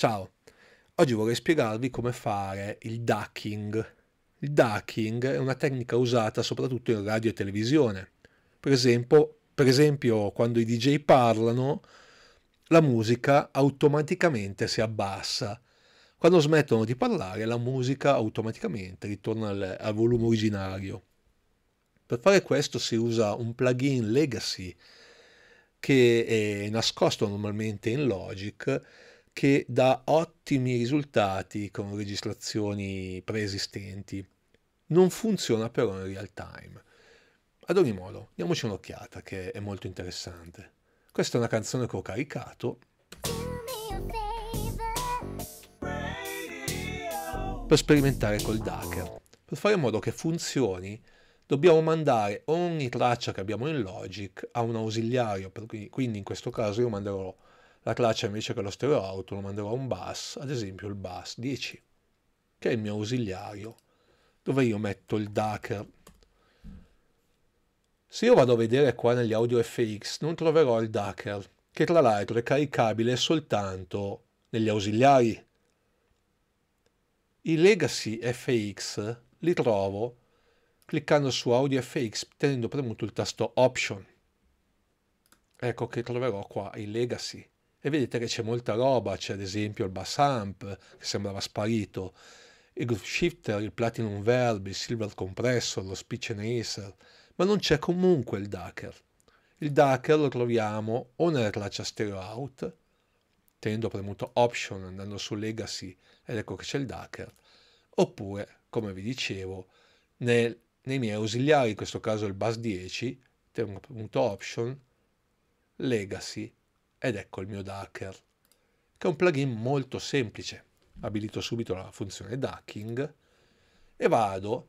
Ciao, oggi vorrei spiegarvi come fare il ducking. Il ducking è una tecnica usata soprattutto in radio e televisione. Per esempio, per esempio quando i DJ parlano, la musica automaticamente si abbassa. Quando smettono di parlare, la musica automaticamente ritorna al, al volume originario. Per fare questo si usa un plugin legacy che è nascosto normalmente in Logic che dà ottimi risultati con registrazioni preesistenti. Non funziona però in real time. Ad ogni modo, diamoci un'occhiata che è molto interessante. Questa è una canzone che ho caricato. Per sperimentare col Docker. Per fare in modo che funzioni, dobbiamo mandare ogni traccia che abbiamo in Logic a un ausiliario, quindi in questo caso io manderò la classe invece che lo stereo auto lo mandava un bus, ad esempio il bus 10, che è il mio ausiliario, dove io metto il DACR. Se io vado a vedere qua negli audio FX non troverò il DACR, che tra l'altro è caricabile soltanto negli ausiliari. I legacy FX li trovo cliccando su Audio FX tenendo premuto il tasto Option. Ecco che troverò qua i legacy e vedete che c'è molta roba, c'è ad esempio il bass amp che sembrava sparito, il groove shifter, il platinum verb, il silver compressor, lo speech enhancer, ma non c'è comunque il dacker. Il dacker lo troviamo o nella traccia stereo out, tenendo premuto option, andando su legacy ed ecco che c'è il dacker, oppure, come vi dicevo, nel, nei miei ausiliari, in questo caso il bass 10, tengo premuto option, legacy ed ecco il mio Docker, che è un plugin molto semplice. Abilito subito la funzione ducking e vado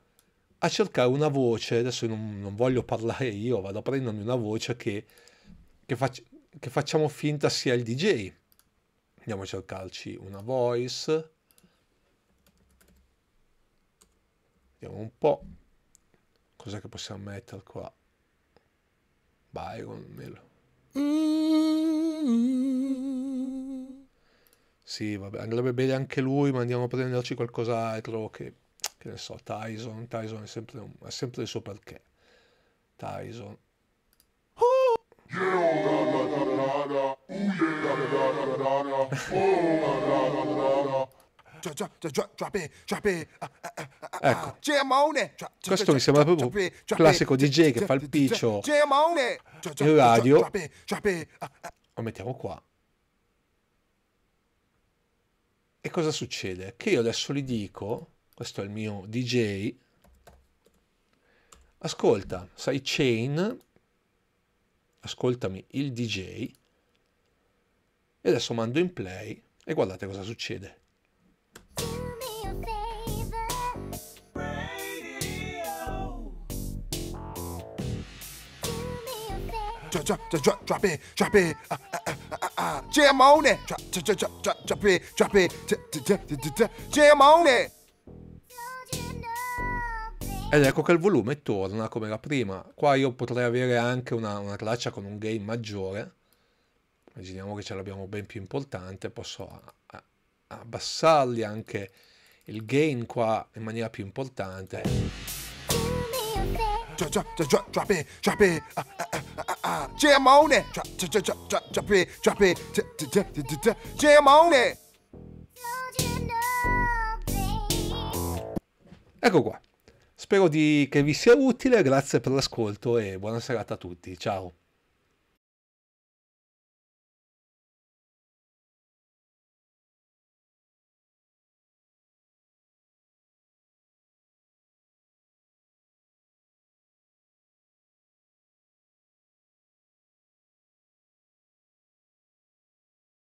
a cercare una voce, adesso non, non voglio parlare io, vado a prendermi una voce che, che, fac, che facciamo finta sia il DJ. Andiamo a cercarci una voice. Vediamo un po' cos'è che possiamo mettere qua. Byron, melo. Mm. Sì, vabbè, andrebbe bene anche lui, ma andiamo a prenderci qualcos'altro che, che ne so, Tyson. Tyson è sempre, un, ha sempre il suo perché. Tyson. Ecco, questo mi sembra proprio un classico DJ che fa il piccio in radio lo mettiamo qua. E cosa succede? Che io adesso gli dico, questo è il mio DJ, ascolta, sai chain, ascoltami il DJ, e adesso mando in play e guardate cosa succede. Ed ecco che il volume torna come la prima. Qua io potrei avere anche una, una traccia con un gain maggiore. Immaginiamo che ce l'abbiamo ben più importante. Posso abbassargli anche il gain qua in maniera più importante. Drop, drop, drop, it, drop uh, uh, uh, Ah, jam on Ecco qua. Spero di, che vi sia utile, grazie per l'ascolto e buona serata a tutti. Ciao.